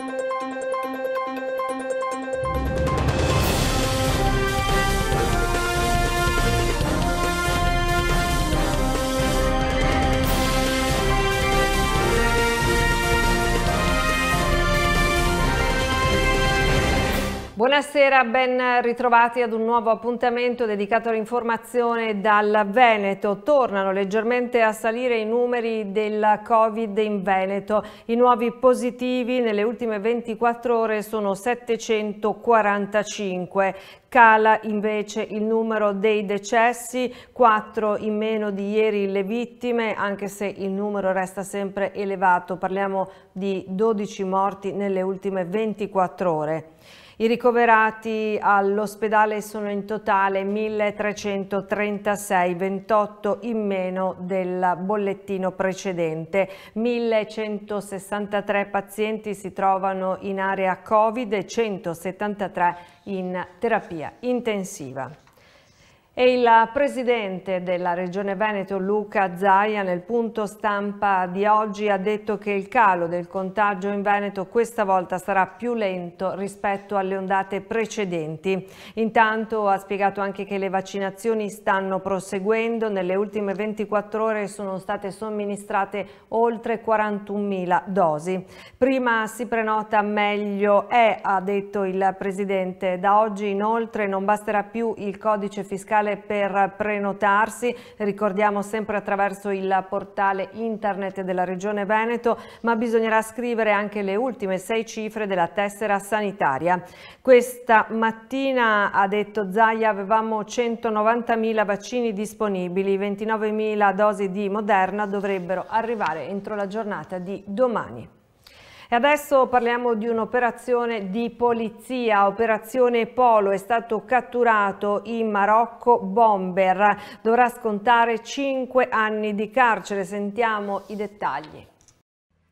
Thank you. Buonasera, ben ritrovati ad un nuovo appuntamento dedicato all'informazione dal Veneto. Tornano leggermente a salire i numeri del Covid in Veneto. I nuovi positivi nelle ultime 24 ore sono 745. Cala invece il numero dei decessi, 4 in meno di ieri le vittime, anche se il numero resta sempre elevato. Parliamo di 12 morti nelle ultime 24 ore. I ricoverati all'ospedale sono in totale 1336, 28 in meno del bollettino precedente. 1163 pazienti si trovano in area Covid e 173 in terapia intensiva. E il presidente della Regione Veneto Luca Zaia nel punto stampa di oggi ha detto che il calo del contagio in Veneto questa volta sarà più lento rispetto alle ondate precedenti. Intanto ha spiegato anche che le vaccinazioni stanno proseguendo, nelle ultime 24 ore sono state somministrate oltre 41.000 dosi. Prima si prenota meglio è, ha detto il presidente, da oggi inoltre non basterà più il codice fiscale digitale per prenotarsi, ricordiamo sempre attraverso il portale internet della Regione Veneto, ma bisognerà scrivere anche le ultime sei cifre della tessera sanitaria. Questa mattina, ha detto Zaia, avevamo 190.000 vaccini disponibili, 29.000 dosi di Moderna dovrebbero arrivare entro la giornata di domani. E adesso parliamo di un'operazione di polizia, operazione Polo, è stato catturato in Marocco Bomber, dovrà scontare 5 anni di carcere, sentiamo i dettagli.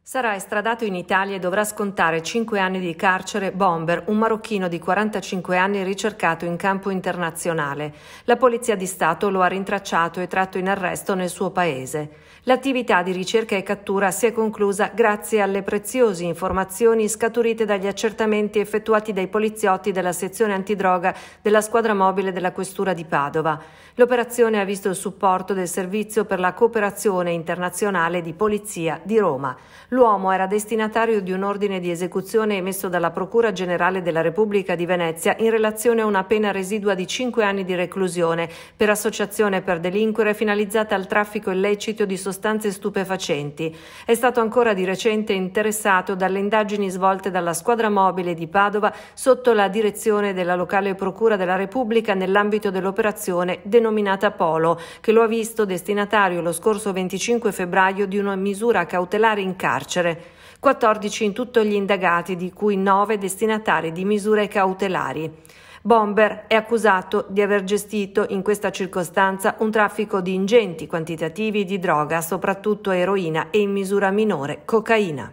Sarà estradato in Italia e dovrà scontare 5 anni di carcere Bomber, un marocchino di 45 anni ricercato in campo internazionale. La Polizia di Stato lo ha rintracciato e tratto in arresto nel suo paese. L'attività di ricerca e cattura si è conclusa grazie alle preziose informazioni scaturite dagli accertamenti effettuati dai poliziotti della sezione antidroga della squadra mobile della Questura di Padova. L'operazione ha visto il supporto del Servizio per la cooperazione internazionale di polizia di Roma. L'uomo era destinatario di un ordine di esecuzione emesso dalla Procura Generale della Repubblica di Venezia in relazione a una pena residua di 5 anni di reclusione per associazione per delinquere finalizzata al traffico illecito di sostanze sostanze stupefacenti. È stato ancora di recente interessato dalle indagini svolte dalla squadra mobile di Padova sotto la direzione della locale Procura della Repubblica nell'ambito dell'operazione denominata Polo, che lo ha visto destinatario lo scorso 25 febbraio di una misura cautelare in carcere. 14 in tutto gli indagati, di cui 9 destinatari di misure cautelari. Bomber è accusato di aver gestito in questa circostanza un traffico di ingenti quantitativi di droga, soprattutto eroina e in misura minore cocaina.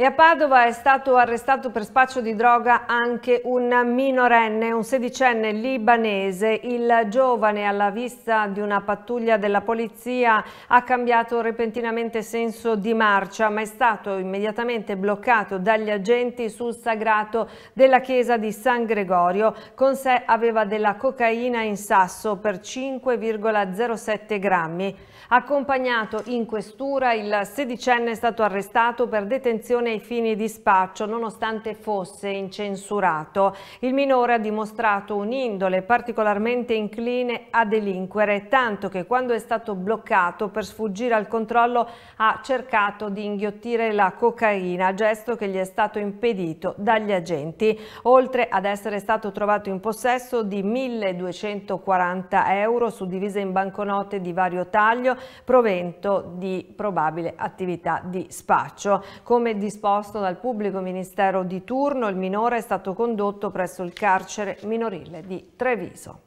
E a Padova è stato arrestato per spaccio di droga anche un minorenne, un sedicenne libanese. Il giovane, alla vista di una pattuglia della polizia, ha cambiato repentinamente senso di marcia, ma è stato immediatamente bloccato dagli agenti sul sagrato della chiesa di San Gregorio. Con sé aveva della cocaina in sasso per 5,07 grammi. Accompagnato in questura, il sedicenne è stato arrestato per detenzione ai fini di spaccio nonostante fosse incensurato. Il minore ha dimostrato un'indole particolarmente incline a delinquere, tanto che quando è stato bloccato per sfuggire al controllo ha cercato di inghiottire la cocaina, gesto che gli è stato impedito dagli agenti, oltre ad essere stato trovato in possesso di 1240 euro suddivise in banconote di vario taglio, provento di probabile attività di spaccio. Come di disposto dal pubblico ministero di turno, il minore è stato condotto presso il carcere minorile di Treviso.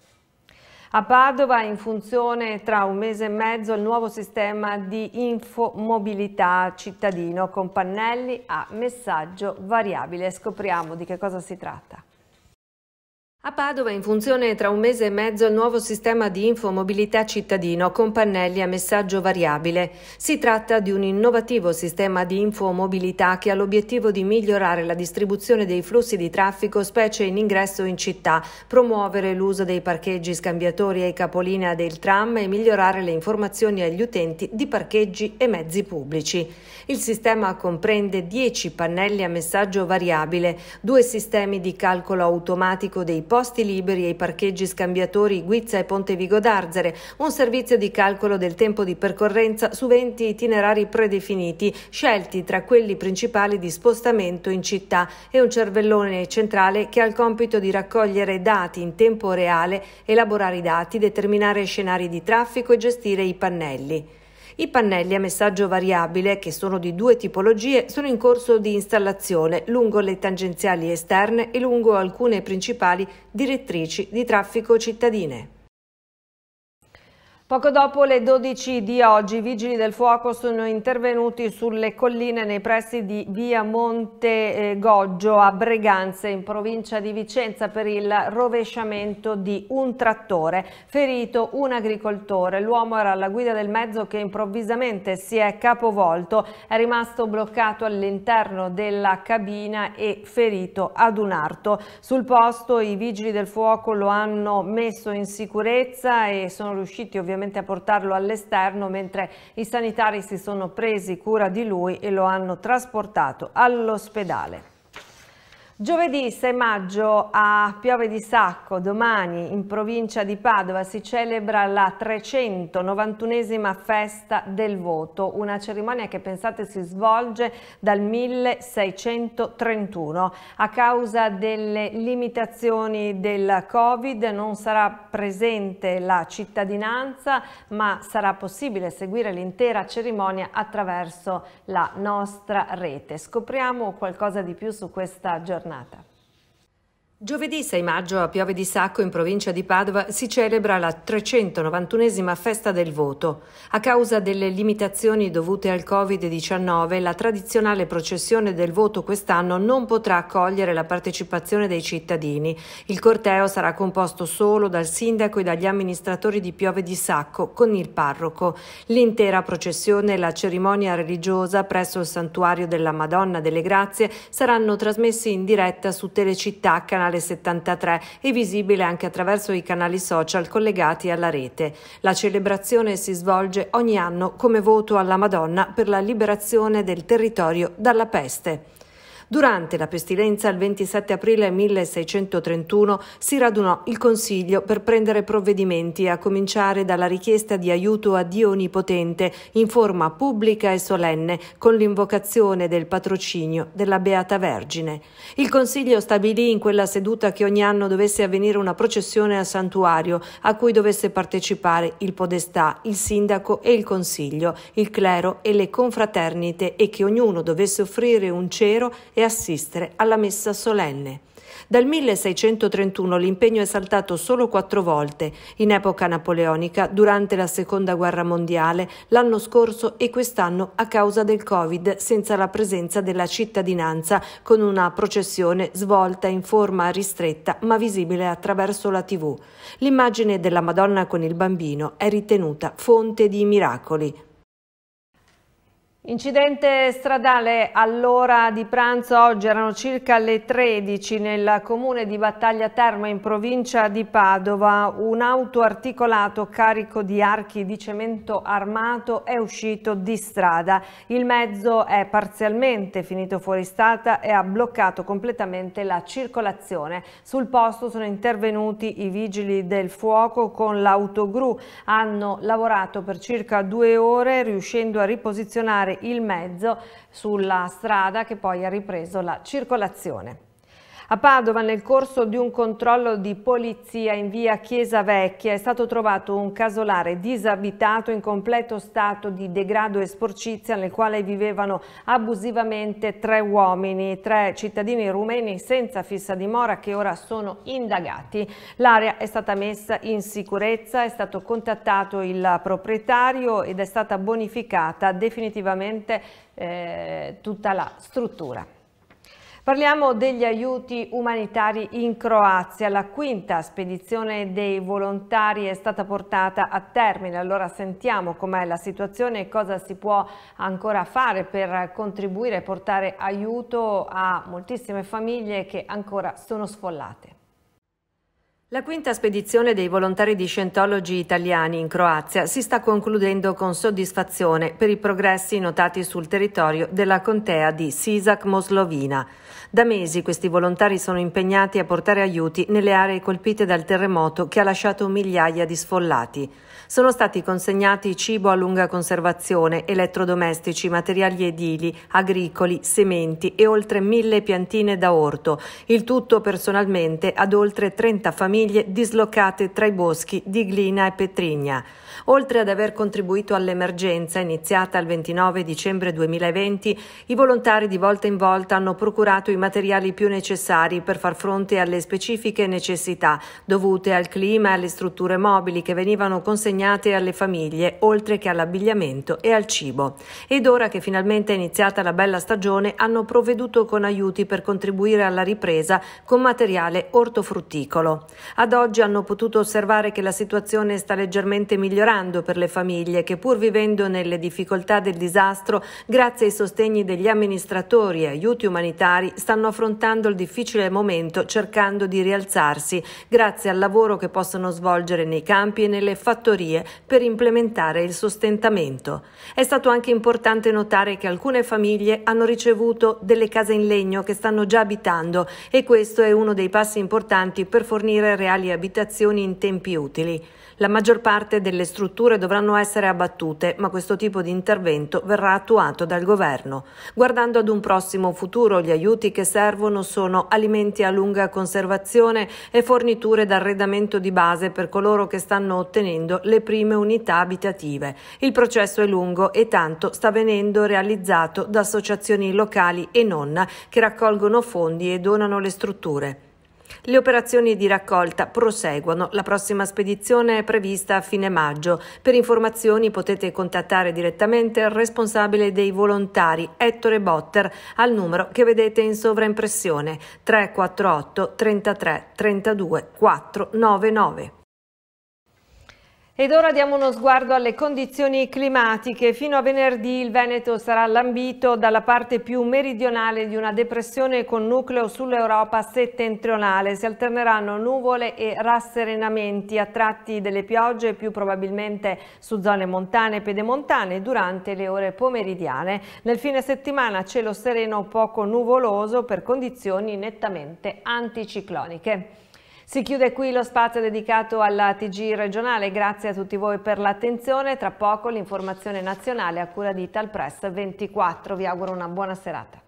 A Padova in funzione tra un mese e mezzo il nuovo sistema di infomobilità cittadino con pannelli a messaggio variabile. Scopriamo di che cosa si tratta. A Padova è in funzione tra un mese e mezzo il nuovo sistema di infomobilità cittadino con pannelli a messaggio variabile. Si tratta di un innovativo sistema di infomobilità che ha l'obiettivo di migliorare la distribuzione dei flussi di traffico, specie in ingresso in città, promuovere l'uso dei parcheggi scambiatori e capolinea del tram e migliorare le informazioni agli utenti di parcheggi e mezzi pubblici. Il sistema comprende 10 pannelli a messaggio variabile, due sistemi di calcolo automatico dei parcheggi posti liberi ai parcheggi scambiatori Guizza e Ponte Vigo d'Arzere, un servizio di calcolo del tempo di percorrenza su 20 itinerari predefiniti, scelti tra quelli principali di spostamento in città e un cervellone centrale che ha il compito di raccogliere dati in tempo reale, elaborare i dati, determinare scenari di traffico e gestire i pannelli. I pannelli a messaggio variabile, che sono di due tipologie, sono in corso di installazione lungo le tangenziali esterne e lungo alcune principali direttrici di traffico cittadine. Poco dopo le 12 di oggi i vigili del fuoco sono intervenuti sulle colline nei pressi di via Monte eh, Goggio a Breganze in provincia di Vicenza per il rovesciamento di un trattore. Ferito un agricoltore, l'uomo era alla guida del mezzo che improvvisamente si è capovolto, è rimasto bloccato all'interno della cabina e ferito ad un arto. Sul posto i vigili del fuoco lo hanno messo in sicurezza e sono riusciti ovviamente praticamente a portarlo all'esterno mentre i sanitari si sono presi cura di lui e lo hanno trasportato all'ospedale. Giovedì 6 maggio a Piove di Sacco, domani in provincia di Padova si celebra la 391esima festa del voto, una cerimonia che pensate si svolge dal 1631. A causa delle limitazioni del Covid non sarà presente la cittadinanza ma sarà possibile seguire l'intera cerimonia attraverso la nostra rete. Scopriamo qualcosa di più su questa giornata Nata. Giovedì 6 maggio a Piove di Sacco in provincia di Padova si celebra la 391esima festa del voto. A causa delle limitazioni dovute al Covid-19, la tradizionale processione del voto quest'anno non potrà accogliere la partecipazione dei cittadini. Il corteo sarà composto solo dal sindaco e dagli amministratori di Piove di Sacco con il parroco. L'intera processione e la cerimonia religiosa presso il santuario della Madonna delle Grazie saranno trasmessi in diretta su Telecittà Canale Canale 73 e visibile anche attraverso i canali social collegati alla rete. La celebrazione si svolge ogni anno come voto alla Madonna per la liberazione del territorio dalla peste. Durante la pestilenza, il 27 aprile 1631, si radunò il Consiglio per prendere provvedimenti, a cominciare dalla richiesta di aiuto a Dio Onnipotente in forma pubblica e solenne, con l'invocazione del patrocinio della Beata Vergine. Il Consiglio stabilì in quella seduta che ogni anno dovesse avvenire una processione al santuario, a cui dovesse partecipare il Podestà, il Sindaco e il Consiglio, il clero e le confraternite e che ognuno dovesse offrire un cero e assistere alla messa solenne. Dal 1631 l'impegno è saltato solo quattro volte, in epoca napoleonica, durante la Seconda Guerra Mondiale, l'anno scorso e quest'anno a causa del Covid, senza la presenza della cittadinanza, con una processione svolta in forma ristretta ma visibile attraverso la TV. L'immagine della Madonna con il bambino è ritenuta fonte di miracoli. Incidente stradale all'ora di pranzo oggi erano circa le 13 nel comune di Battaglia Terma in provincia di Padova. Un auto articolato carico di archi di cemento armato è uscito di strada. Il mezzo è parzialmente finito fuori strada e ha bloccato completamente la circolazione. Sul posto sono intervenuti i vigili del fuoco con l'autogru. Hanno lavorato per circa due ore riuscendo a riposizionare il mezzo sulla strada che poi ha ripreso la circolazione. A Padova, nel corso di un controllo di polizia in via Chiesa Vecchia, è stato trovato un casolare disabitato in completo stato di degrado e sporcizia nel quale vivevano abusivamente tre uomini, tre cittadini rumeni senza fissa dimora che ora sono indagati. L'area è stata messa in sicurezza, è stato contattato il proprietario ed è stata bonificata definitivamente eh, tutta la struttura. Parliamo degli aiuti umanitari in Croazia. La quinta spedizione dei volontari è stata portata a termine. Allora sentiamo com'è la situazione e cosa si può ancora fare per contribuire e portare aiuto a moltissime famiglie che ancora sono sfollate. La quinta spedizione dei volontari di Scientology italiani in Croazia si sta concludendo con soddisfazione per i progressi notati sul territorio della contea di Sisak Moslovina. Da mesi questi volontari sono impegnati a portare aiuti nelle aree colpite dal terremoto che ha lasciato migliaia di sfollati. Sono stati consegnati cibo a lunga conservazione, elettrodomestici, materiali edili, agricoli, sementi e oltre mille piantine da orto, il tutto personalmente ad oltre 30 famiglie famiglie dislocate tra i boschi di Glina e Petrigna. Oltre ad aver contribuito all'emergenza iniziata il 29 dicembre 2020, i volontari di volta in volta hanno procurato i materiali più necessari per far fronte alle specifiche necessità dovute al clima e alle strutture mobili che venivano consegnate alle famiglie, oltre che all'abbigliamento e al cibo. Ed ora che finalmente è iniziata la bella stagione, hanno provveduto con aiuti per contribuire alla ripresa con materiale ortofrutticolo. Ad oggi hanno potuto osservare che la situazione sta leggermente migliorando lavorando per le famiglie che pur vivendo nelle difficoltà del disastro, grazie ai sostegni degli amministratori e aiuti umanitari, stanno affrontando il difficile momento cercando di rialzarsi grazie al lavoro che possono svolgere nei campi e nelle fattorie per implementare il sostentamento. È stato anche importante notare che alcune famiglie hanno ricevuto delle case in legno che stanno già abitando e questo è uno dei passi importanti per fornire reali abitazioni in tempi utili. La maggior parte delle strutture strutture dovranno essere abbattute, ma questo tipo di intervento verrà attuato dal governo. Guardando ad un prossimo futuro, gli aiuti che servono sono alimenti a lunga conservazione e forniture d'arredamento di base per coloro che stanno ottenendo le prime unità abitative. Il processo è lungo e tanto sta venendo realizzato da associazioni locali e non che raccolgono fondi e donano le strutture. Le operazioni di raccolta proseguono. La prossima spedizione è prevista a fine maggio. Per informazioni potete contattare direttamente il responsabile dei volontari, Ettore Botter, al numero che vedete in sovraimpressione 348 33 32 499. Ed ora diamo uno sguardo alle condizioni climatiche. Fino a venerdì il Veneto sarà lambito dalla parte più meridionale di una depressione con nucleo sull'Europa settentrionale. Si alterneranno nuvole e rasserenamenti a tratti delle piogge, più probabilmente su zone montane e pedemontane durante le ore pomeridiane. Nel fine settimana cielo sereno poco nuvoloso per condizioni nettamente anticicloniche. Si chiude qui lo spazio dedicato alla TG regionale, grazie a tutti voi per l'attenzione, tra poco l'informazione nazionale a cura di Italpress 24, vi auguro una buona serata.